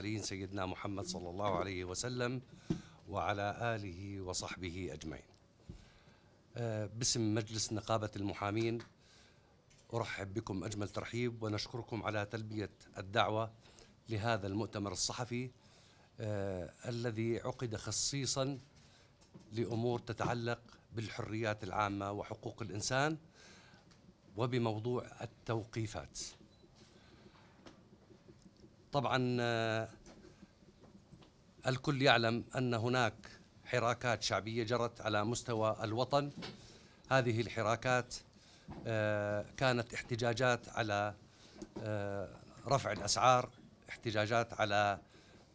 المرسلين سيدنا محمد صلى الله عليه وسلم وعلى آله وصحبه أجمعين آه، باسم مجلس نقابة المحامين أرحب بكم أجمل ترحيب ونشكركم على تلبية الدعوة لهذا المؤتمر الصحفي آه، الذي عقد خصيصا لأمور تتعلق بالحريات العامة وحقوق الإنسان وبموضوع التوقيفات طبعا آه، الكل يعلم أن هناك حراكات شعبية جرت على مستوى الوطن هذه الحراكات آه، كانت احتجاجات على آه، رفع الأسعار احتجاجات على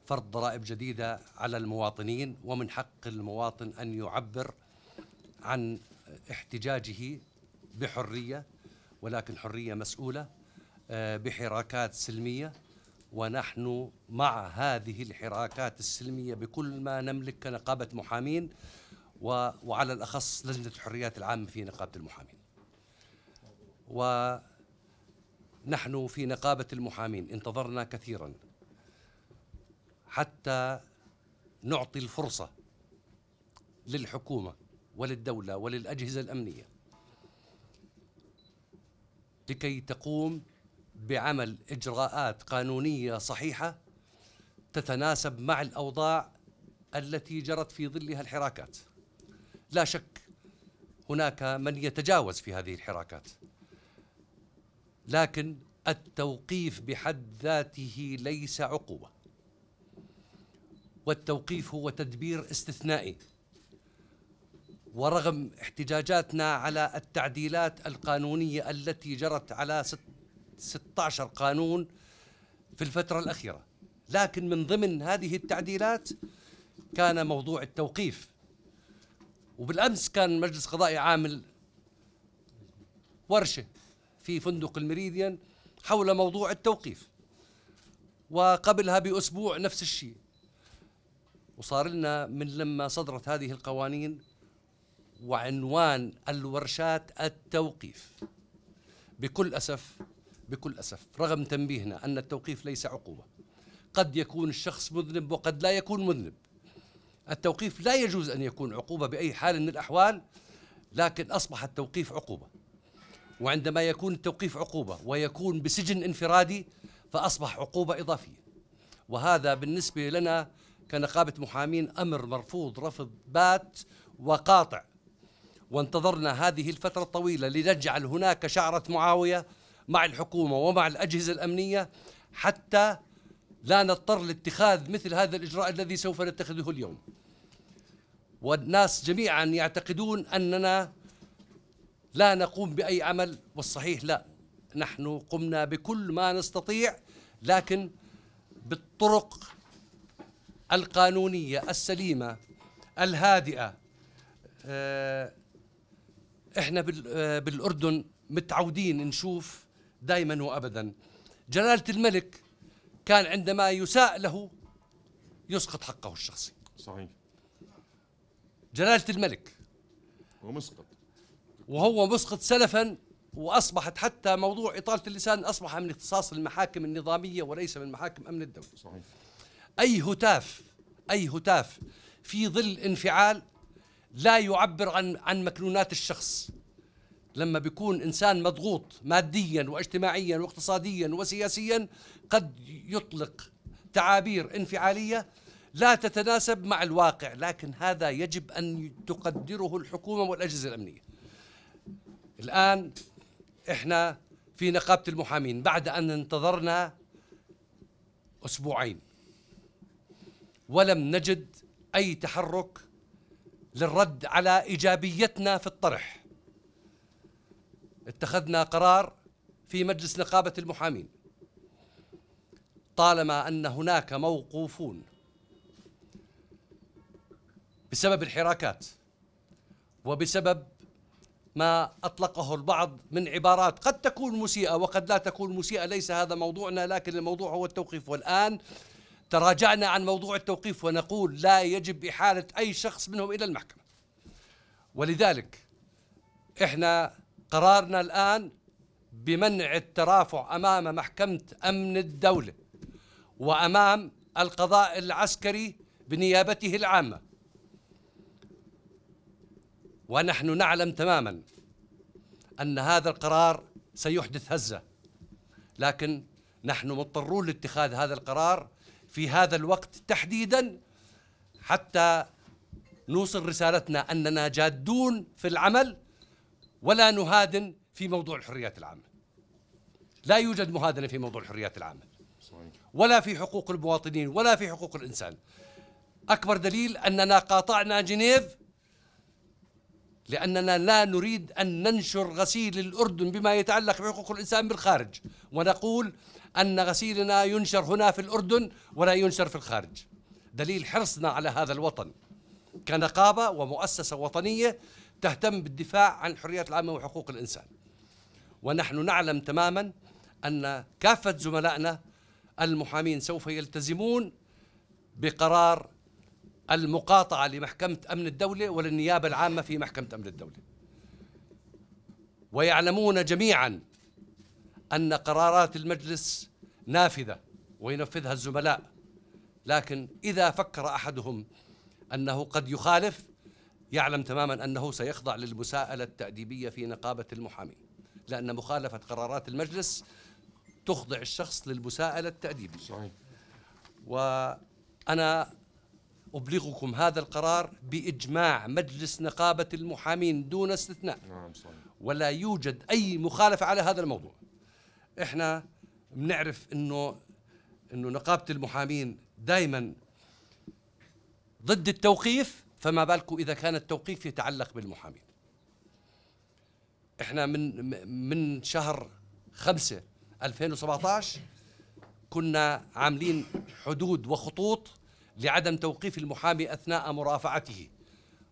فرض ضرائب جديدة على المواطنين ومن حق المواطن أن يعبر عن احتجاجه بحرية ولكن حرية مسؤولة بحراكات سلمية ونحن مع هذه الحراكات السلمية بكل ما نملك كنقابة محامين وعلى الأخص لجنة الحريات العامة في نقابة المحامين ونحن في نقابة المحامين انتظرنا كثيرا حتى نعطي الفرصة للحكومة وللدولة وللأجهزة الأمنية لكي تقوم بعمل اجراءات قانونيه صحيحه تتناسب مع الاوضاع التي جرت في ظلها الحراكات. لا شك هناك من يتجاوز في هذه الحراكات. لكن التوقيف بحد ذاته ليس عقوبه. والتوقيف هو تدبير استثنائي. ورغم احتجاجاتنا على التعديلات القانونيه التي جرت على ست 16 قانون في الفترة الأخيرة لكن من ضمن هذه التعديلات كان موضوع التوقيف وبالأمس كان مجلس قضائي عامل ورشة في فندق المريديان حول موضوع التوقيف وقبلها بأسبوع نفس الشيء وصار لنا من لما صدرت هذه القوانين وعنوان الورشات التوقيف بكل أسف بكل أسف رغم تنبيهنا أن التوقيف ليس عقوبة قد يكون الشخص مذنب وقد لا يكون مذنب التوقيف لا يجوز أن يكون عقوبة بأي حال من الأحوال لكن أصبح التوقيف عقوبة وعندما يكون التوقيف عقوبة ويكون بسجن انفرادي فأصبح عقوبة إضافية وهذا بالنسبة لنا كنقابة محامين أمر مرفوض رفض بات وقاطع وانتظرنا هذه الفترة الطويلة لنجعل هناك شعرة معاوية مع الحكومة ومع الأجهزة الأمنية حتى لا نضطر لاتخاذ مثل هذا الإجراء الذي سوف نتخذه اليوم والناس جميعا يعتقدون أننا لا نقوم بأي عمل والصحيح لا نحن قمنا بكل ما نستطيع لكن بالطرق القانونية السليمة الهادئة آه، احنا آه، بالأردن متعودين نشوف دائما وابدا جلاله الملك كان عندما يساء له يسقط حقه الشخصي صحيح جلاله الملك ومسقط وهو مسقط سلفا واصبحت حتى موضوع اطاله اللسان اصبح من اختصاص المحاكم النظاميه وليس من محاكم امن الدوله صحيح اي هتاف اي هتاف في ظل انفعال لا يعبر عن عن مكنونات الشخص لما بيكون إنسان مضغوط ماديا واجتماعيا واقتصاديا وسياسيا قد يطلق تعابير انفعالية لا تتناسب مع الواقع لكن هذا يجب أن تقدره الحكومة والأجهزة الأمنية الآن إحنا في نقابة المحامين بعد أن انتظرنا أسبوعين ولم نجد أي تحرك للرد على إيجابيتنا في الطرح اتخذنا قرار في مجلس نقابة المحامين طالما أن هناك موقوفون بسبب الحراكات وبسبب ما أطلقه البعض من عبارات قد تكون مسيئة وقد لا تكون مسيئة ليس هذا موضوعنا لكن الموضوع هو التوقيف والآن تراجعنا عن موضوع التوقيف ونقول لا يجب إحالة أي شخص منهم إلى المحكمة ولذلك إحنا قرارنا الآن بمنع الترافع أمام محكمة أمن الدولة وأمام القضاء العسكري بنيابته العامة ونحن نعلم تماما أن هذا القرار سيحدث هزة لكن نحن مضطرون لاتخاذ هذا القرار في هذا الوقت تحديدا حتى نوصل رسالتنا أننا جادون في العمل ولا نهادن في موضوع الحريات العامة لا يوجد مهادنة في موضوع الحريات العامة ولا في حقوق المواطنين ولا في حقوق الإنسان أكبر دليل أننا قاطعنا جنيف لأننا لا نريد أن ننشر غسيل الأردن بما يتعلق بحقوق الإنسان بالخارج ونقول أن غسيلنا ينشر هنا في الأردن ولا ينشر في الخارج دليل حرصنا على هذا الوطن كنقابة ومؤسسة وطنية تهتم بالدفاع عن الحريات العامة وحقوق الإنسان ونحن نعلم تماما أن كافة زملائنا المحامين سوف يلتزمون بقرار المقاطعة لمحكمة أمن الدولة وللنيابة العامة في محكمة أمن الدولة ويعلمون جميعا أن قرارات المجلس نافذة وينفذها الزملاء لكن إذا فكر أحدهم أنه قد يخالف يعلم تماما أنه سيخضع للمساءلة التأديبية في نقابة المحامي لأن مخالفة قرارات المجلس تخضع الشخص للمساءلة التأديبية صحيح وأنا أبلغكم هذا القرار بإجماع مجلس نقابة المحامين دون استثناء نعم صحيح. ولا يوجد أي مخالفة على هذا الموضوع إحنا بنعرف أنه أنه نقابة المحامين دائما ضد التوقيف فما بالكم إذا كان التوقيف يتعلق بالمحامين إحنا من من شهر 5 2017 كنا عاملين حدود وخطوط لعدم توقيف المحامي أثناء مرافعته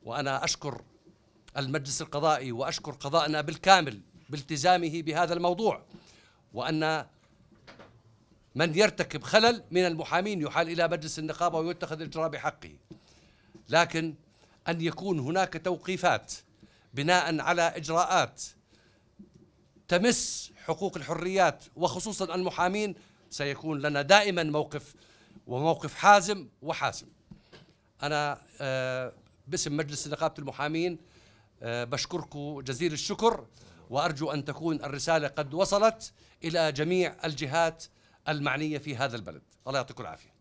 وأنا أشكر المجلس القضائي وأشكر قضائنا بالكامل بالتزامه بهذا الموضوع وأن من يرتكب خلل من المحامين يحال إلى مجلس النقابة ويتخذ الإجراء بحقه لكن أن يكون هناك توقيفات بناء على إجراءات تمس حقوق الحريات وخصوصا المحامين سيكون لنا دائما موقف وموقف حازم وحاسم أنا آه، باسم مجلس نقابة المحامين آه، بشكركم جزيل الشكر وأرجو أن تكون الرسالة قد وصلت إلى جميع الجهات المعنية في هذا البلد الله يعطيكم العافية